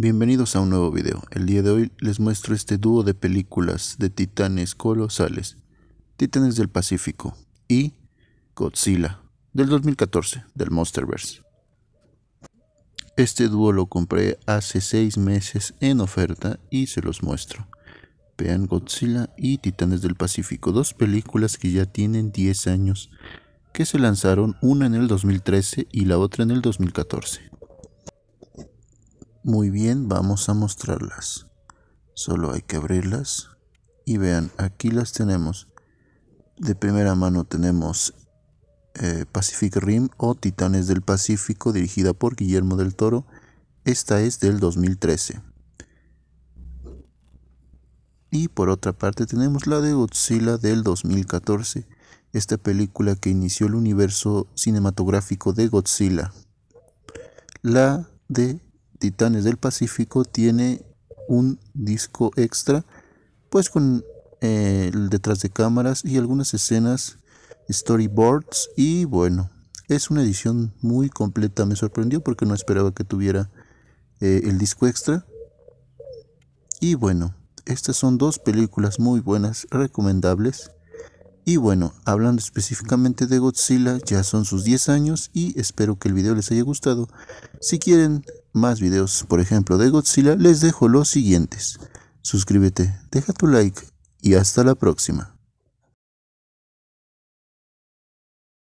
Bienvenidos a un nuevo video. El día de hoy les muestro este dúo de películas de titanes colosales, Titanes del Pacífico y Godzilla, del 2014, del Monsterverse. Este dúo lo compré hace 6 meses en oferta y se los muestro. Vean Godzilla y Titanes del Pacífico, dos películas que ya tienen 10 años, que se lanzaron una en el 2013 y la otra en el 2014. Muy bien, vamos a mostrarlas. Solo hay que abrirlas. Y vean, aquí las tenemos. De primera mano tenemos eh, Pacific Rim o Titanes del Pacífico, dirigida por Guillermo del Toro. Esta es del 2013. Y por otra parte tenemos la de Godzilla del 2014, esta película que inició el universo cinematográfico de Godzilla. La de Titanes del Pacífico tiene un disco extra, pues con eh, detrás de cámaras y algunas escenas, storyboards y bueno, es una edición muy completa, me sorprendió porque no esperaba que tuviera eh, el disco extra. Y bueno, estas son dos películas muy buenas, recomendables. Y bueno, hablando específicamente de Godzilla, ya son sus 10 años y espero que el video les haya gustado. Si quieren más videos, por ejemplo, de Godzilla, les dejo los siguientes. Suscríbete, deja tu like y hasta la próxima.